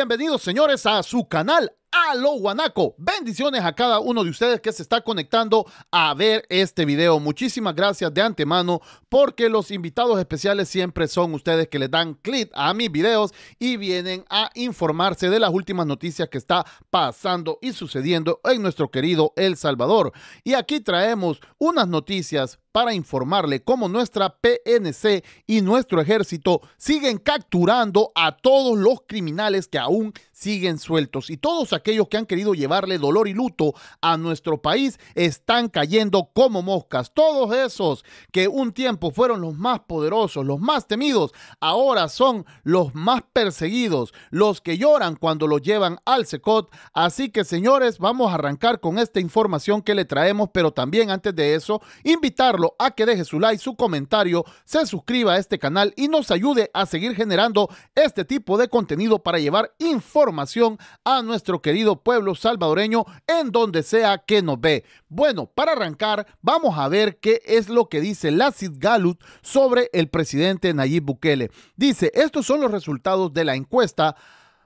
bienvenidos, señores, a su canal a guanaco. Bendiciones a cada uno de ustedes que se está conectando a ver este video. Muchísimas gracias de antemano porque los invitados especiales siempre son ustedes que le dan clic a mis videos y vienen a informarse de las últimas noticias que está pasando y sucediendo en nuestro querido El Salvador. Y aquí traemos unas noticias para informarle cómo nuestra PNC y nuestro ejército siguen capturando a todos los criminales que aún siguen sueltos y todos aquellos que han querido llevarle dolor y luto a nuestro país están cayendo como moscas. Todos esos que un tiempo fueron los más poderosos, los más temidos, ahora son los más perseguidos, los que lloran cuando los llevan al secot. Así que señores, vamos a arrancar con esta información que le traemos, pero también antes de eso, invitarlo a que deje su like, su comentario, se suscriba a este canal y nos ayude a seguir generando este tipo de contenido para llevar información información a nuestro querido pueblo salvadoreño en donde sea que nos ve. Bueno, para arrancar, vamos a ver qué es lo que dice Lacid Galut sobre el presidente Nayib Bukele. Dice, estos son los resultados de la encuesta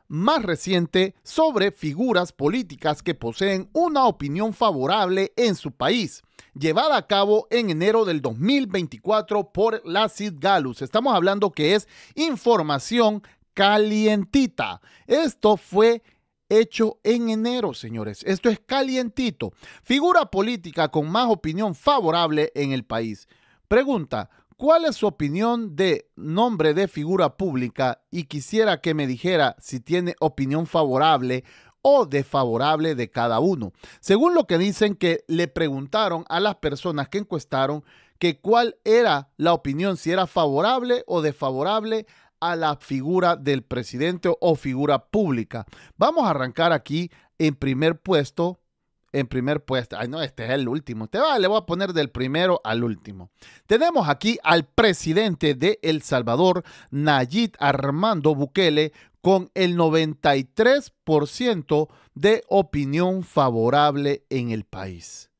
más reciente sobre figuras políticas que poseen una opinión favorable en su país, llevada a cabo en enero del 2024 por la Cid Galus. Estamos hablando que es información calientita. Esto fue hecho en enero, señores. Esto es calientito. Figura política con más opinión favorable en el país. Pregunta, ¿cuál es su opinión de nombre de figura pública? Y quisiera que me dijera si tiene opinión favorable o desfavorable de cada uno. Según lo que dicen que le preguntaron a las personas que encuestaron que cuál era la opinión, si era favorable o desfavorable a la figura del presidente o figura pública. Vamos a arrancar aquí en primer puesto. En primer puesto. Ay, no, este es el último. Te va, le voy a poner del primero al último. Tenemos aquí al presidente de El Salvador, Nayib Armando Bukele, con el 93% de opinión favorable en el país.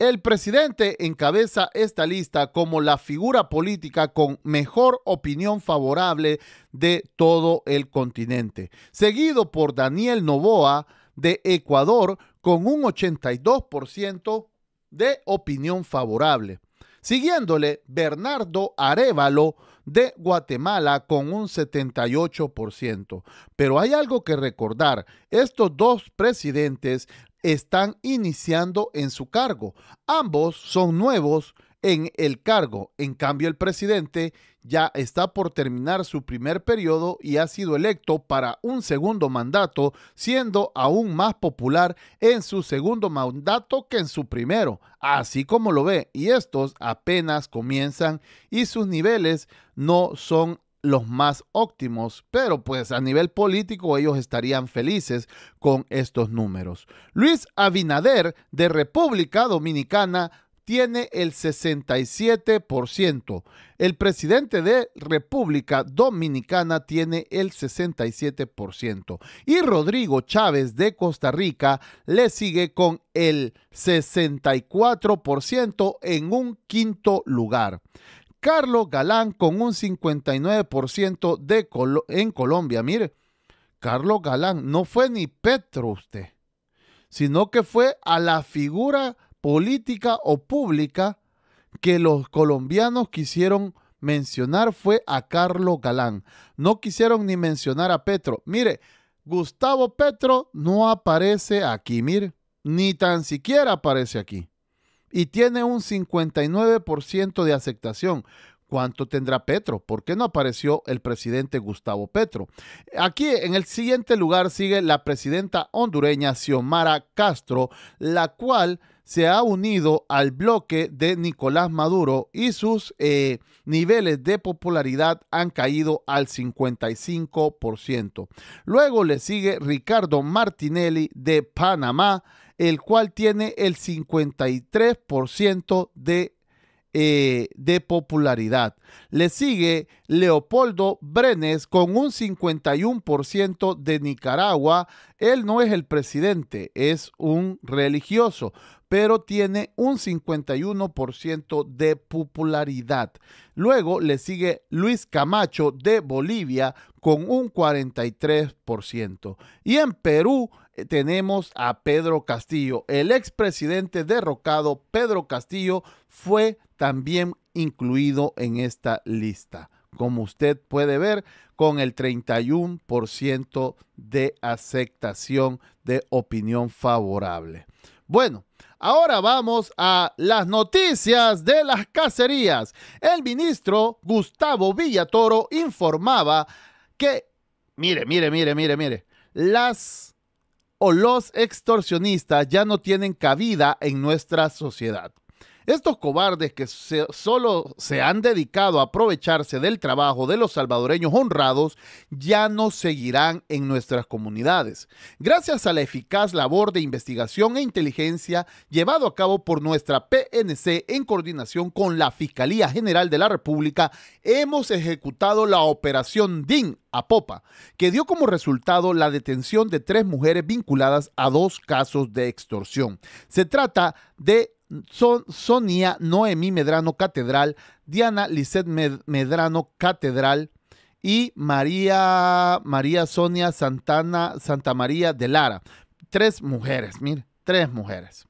El presidente encabeza esta lista como la figura política con mejor opinión favorable de todo el continente, seguido por Daniel Novoa de Ecuador con un 82% de opinión favorable. Siguiéndole Bernardo Arevalo de Guatemala con un 78%. Pero hay algo que recordar, estos dos presidentes están iniciando en su cargo. Ambos son nuevos en el cargo. En cambio, el presidente ya está por terminar su primer periodo y ha sido electo para un segundo mandato, siendo aún más popular en su segundo mandato que en su primero, así como lo ve. Y estos apenas comienzan y sus niveles no son los más óptimos, pero pues a nivel político ellos estarían felices con estos números. Luis Abinader de República Dominicana tiene el 67%. El presidente de República Dominicana tiene el 67%. Y Rodrigo Chávez de Costa Rica le sigue con el 64% en un quinto lugar. Carlos Galán con un 59% de en Colombia. Mire, Carlos Galán no fue ni Petro usted, sino que fue a la figura política o pública que los colombianos quisieron mencionar fue a Carlos Galán. No quisieron ni mencionar a Petro. Mire, Gustavo Petro no aparece aquí, mire, ni tan siquiera aparece aquí. Y tiene un 59% de aceptación. ¿Cuánto tendrá Petro? ¿Por qué no apareció el presidente Gustavo Petro? Aquí en el siguiente lugar sigue la presidenta hondureña Xiomara Castro, la cual se ha unido al bloque de Nicolás Maduro y sus eh, niveles de popularidad han caído al 55%. Luego le sigue Ricardo Martinelli de Panamá, el cual tiene el 53% de eh, de popularidad. Le sigue Leopoldo Brenes con un 51% de Nicaragua. Él no es el presidente, es un religioso, pero tiene un 51% de popularidad. Luego le sigue Luis Camacho de Bolivia con un 43%. Y en Perú eh, tenemos a Pedro Castillo. El expresidente derrocado Pedro Castillo fue también incluido en esta lista, como usted puede ver, con el 31% de aceptación de opinión favorable. Bueno, Ahora vamos a las noticias de las cacerías. El ministro Gustavo Villatoro informaba que, mire, mire, mire, mire, mire, las o los extorsionistas ya no tienen cabida en nuestra sociedad. Estos cobardes que solo se han dedicado a aprovecharse del trabajo de los salvadoreños honrados ya no seguirán en nuestras comunidades. Gracias a la eficaz labor de investigación e inteligencia llevado a cabo por nuestra PNC en coordinación con la Fiscalía General de la República, hemos ejecutado la operación DIN a popa que dio como resultado la detención de tres mujeres vinculadas a dos casos de extorsión. Se trata de son, Sonia Noemí Medrano Catedral, Diana Lisset Medrano Catedral y María, María Sonia Santana, Santa María de Lara. Tres mujeres, mire, tres mujeres.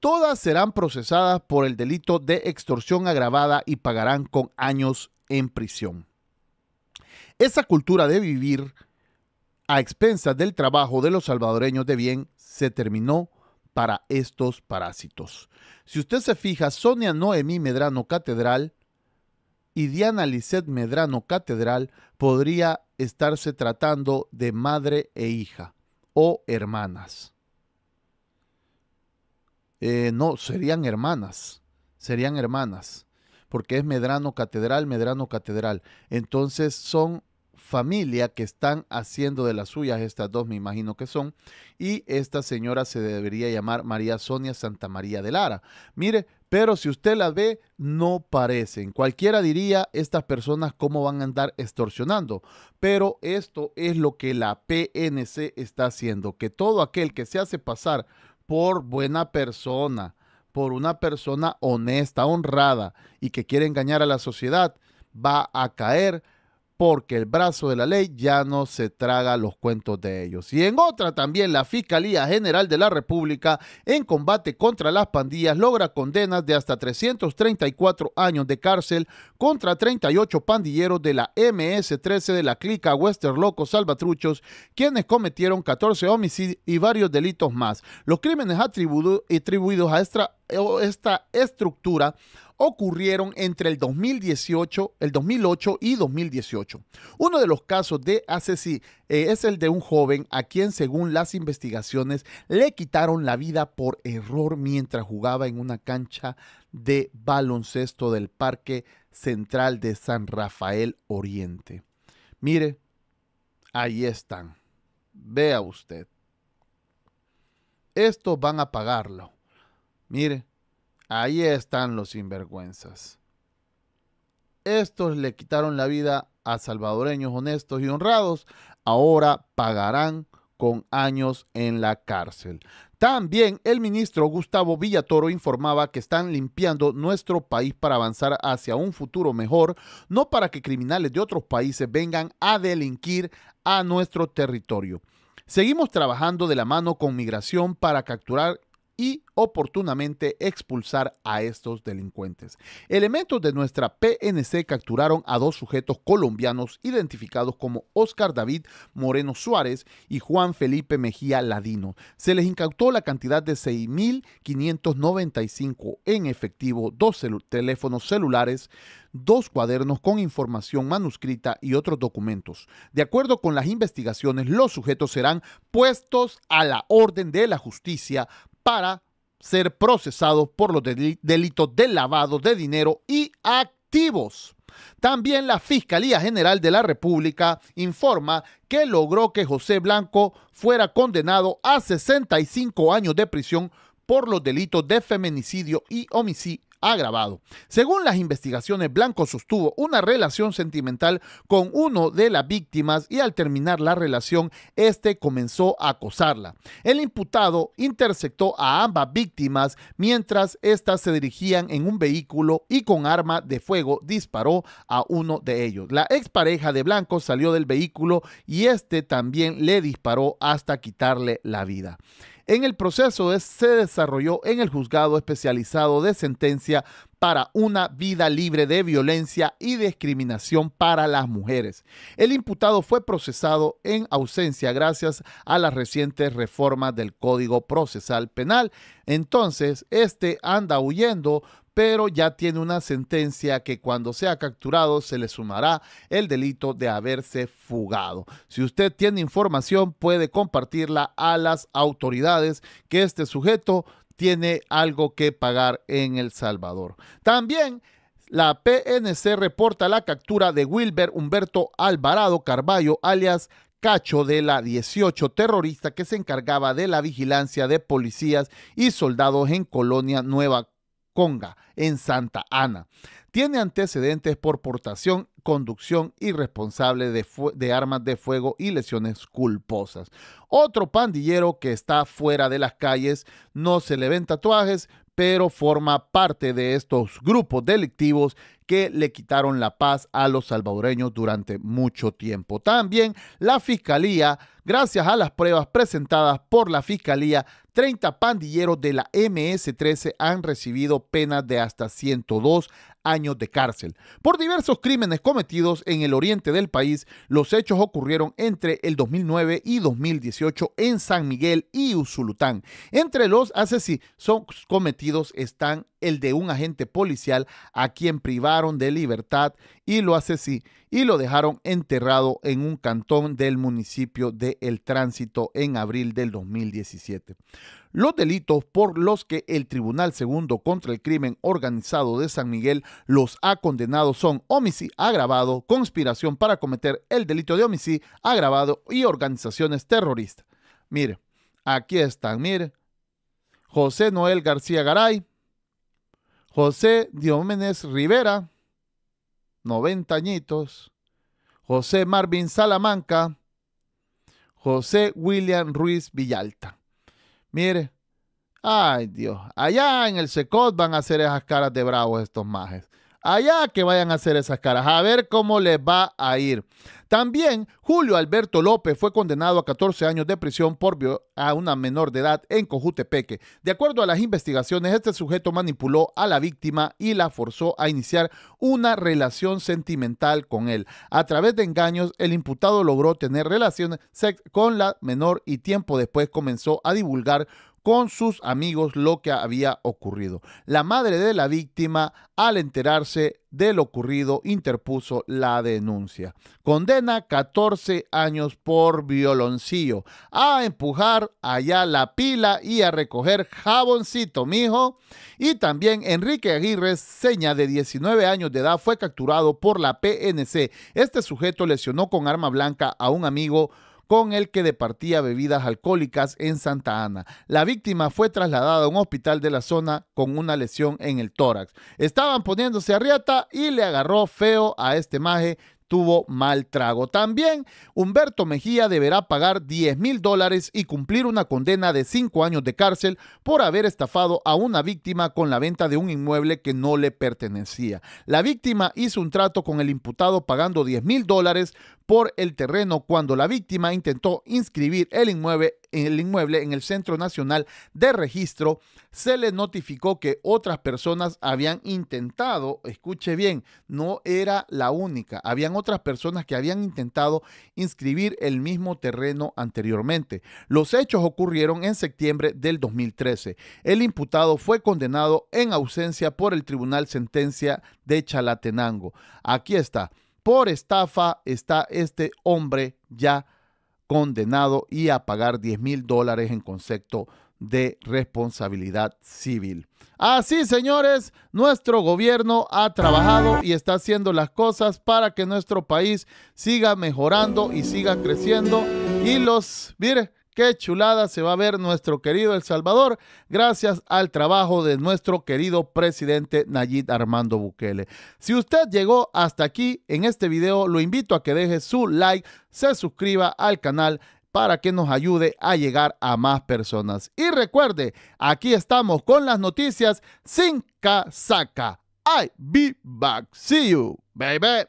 Todas serán procesadas por el delito de extorsión agravada y pagarán con años en prisión. Esa cultura de vivir a expensas del trabajo de los salvadoreños de bien se terminó para estos parásitos. Si usted se fija, Sonia Noemí Medrano Catedral y Diana Lisset Medrano Catedral podría estarse tratando de madre e hija o hermanas. Eh, no, serían hermanas, serían hermanas, porque es Medrano Catedral, Medrano Catedral. Entonces son familia que están haciendo de las suyas, estas dos me imagino que son, y esta señora se debería llamar María Sonia Santa María de Lara. Mire, pero si usted la ve, no parecen. Cualquiera diría estas personas cómo van a andar extorsionando. Pero esto es lo que la PNC está haciendo, que todo aquel que se hace pasar por buena persona, por una persona honesta, honrada y que quiere engañar a la sociedad, va a caer porque el brazo de la ley ya no se traga los cuentos de ellos. Y en otra también, la Fiscalía General de la República, en combate contra las pandillas, logra condenas de hasta 334 años de cárcel contra 38 pandilleros de la MS-13 de la clica Western Locos Salvatruchos, quienes cometieron 14 homicidios y varios delitos más. Los crímenes atribuidos a esta, esta estructura ocurrieron entre el 2018, el 2008 y 2018. Uno de los casos de asesinato eh, es el de un joven a quien según las investigaciones le quitaron la vida por error mientras jugaba en una cancha de baloncesto del Parque Central de San Rafael Oriente. Mire, ahí están. Vea usted. Estos van a pagarlo. Mire, Ahí están los sinvergüenzas. Estos le quitaron la vida a salvadoreños honestos y honrados. Ahora pagarán con años en la cárcel. También el ministro Gustavo Villatoro informaba que están limpiando nuestro país para avanzar hacia un futuro mejor, no para que criminales de otros países vengan a delinquir a nuestro territorio. Seguimos trabajando de la mano con migración para capturar y oportunamente expulsar a estos delincuentes. Elementos de nuestra PNC capturaron a dos sujetos colombianos identificados como Oscar David Moreno Suárez y Juan Felipe Mejía Ladino. Se les incautó la cantidad de 6.595 en efectivo, dos teléfonos celulares, dos cuadernos con información manuscrita y otros documentos. De acuerdo con las investigaciones, los sujetos serán puestos a la orden de la justicia para ser procesados por los delitos de lavado de dinero y activos. También la Fiscalía General de la República informa que logró que José Blanco fuera condenado a 65 años de prisión por los delitos de feminicidio y homicidio agravado. Según las investigaciones, Blanco sostuvo una relación sentimental con uno de las víctimas y al terminar la relación, este comenzó a acosarla. El imputado interceptó a ambas víctimas mientras éstas se dirigían en un vehículo y con arma de fuego disparó a uno de ellos. La expareja de Blanco salió del vehículo y este también le disparó hasta quitarle la vida. En el proceso se desarrolló en el juzgado especializado de sentencia para una vida libre de violencia y discriminación para las mujeres. El imputado fue procesado en ausencia gracias a las recientes reformas del Código Procesal Penal. Entonces, este anda huyendo pero ya tiene una sentencia que cuando sea capturado se le sumará el delito de haberse fugado. Si usted tiene información puede compartirla a las autoridades que este sujeto tiene algo que pagar en El Salvador. También la PNC reporta la captura de Wilber Humberto Alvarado Carballo, alias Cacho de la 18, terrorista que se encargaba de la vigilancia de policías y soldados en Colonia Nueva Conga, en Santa Ana. Tiene antecedentes por portación conducción irresponsable de, armas de fuego y lesiones culposas. Otro pandillero que está fuera de las calles, no se le ven tatuajes, pero forma parte de estos grupos delictivos que le quitaron la paz a los salvadoreños durante mucho tiempo. También la fiscalía Gracias a las pruebas presentadas por la Fiscalía, 30 pandilleros de la MS-13 han recibido penas de hasta 102 años de cárcel. Por diversos crímenes cometidos en el oriente del país, los hechos ocurrieron entre el 2009 y 2018 en San Miguel y Usulután. Entre los asesinos cometidos están el de un agente policial a quien privaron de libertad y lo asesí y lo dejaron enterrado en un cantón del municipio de El Tránsito en abril del 2017. Los delitos por los que el Tribunal Segundo contra el Crimen Organizado de San Miguel los ha condenado son homicidio agravado, conspiración para cometer el delito de homicidio agravado y organizaciones terroristas. Mire, aquí están, mire. José Noel García Garay, José Diómenes Rivera, 90 añitos, José Marvin Salamanca, José William Ruiz Villalta. Mire, ay Dios, allá en el Secot van a hacer esas caras de bravos estos majes. Allá que vayan a hacer esas caras, a ver cómo les va a ir. También Julio Alberto López fue condenado a 14 años de prisión por a una menor de edad en Cojutepeque. De acuerdo a las investigaciones, este sujeto manipuló a la víctima y la forzó a iniciar una relación sentimental con él. A través de engaños, el imputado logró tener relaciones sex con la menor y tiempo después comenzó a divulgar con sus amigos lo que había ocurrido. La madre de la víctima, al enterarse de lo ocurrido, interpuso la denuncia. Condena 14 años por violoncillo, a empujar allá la pila y a recoger jaboncito, mijo. Y también Enrique Aguirre, seña de 19 años de edad, fue capturado por la PNC. Este sujeto lesionó con arma blanca a un amigo con el que departía bebidas alcohólicas en Santa Ana. La víctima fue trasladada a un hospital de la zona con una lesión en el tórax. Estaban poniéndose a riata y le agarró feo a este maje tuvo mal trago. También Humberto Mejía deberá pagar 10 mil dólares y cumplir una condena de 5 años de cárcel por haber estafado a una víctima con la venta de un inmueble que no le pertenecía. La víctima hizo un trato con el imputado pagando 10 mil dólares por el terreno cuando la víctima intentó inscribir el inmueble en el inmueble en el Centro Nacional de Registro, se le notificó que otras personas habían intentado, escuche bien, no era la única, habían otras personas que habían intentado inscribir el mismo terreno anteriormente. Los hechos ocurrieron en septiembre del 2013. El imputado fue condenado en ausencia por el Tribunal Sentencia de Chalatenango. Aquí está. Por estafa está este hombre ya condenado y a pagar 10 mil dólares en concepto de responsabilidad civil. Así, señores, nuestro gobierno ha trabajado y está haciendo las cosas para que nuestro país siga mejorando y siga creciendo. Y los, mire, Qué chulada se va a ver nuestro querido El Salvador gracias al trabajo de nuestro querido presidente nayid Armando Bukele. Si usted llegó hasta aquí en este video, lo invito a que deje su like, se suscriba al canal para que nos ayude a llegar a más personas. Y recuerde, aquí estamos con las noticias sin casaca. I be back. See you, baby.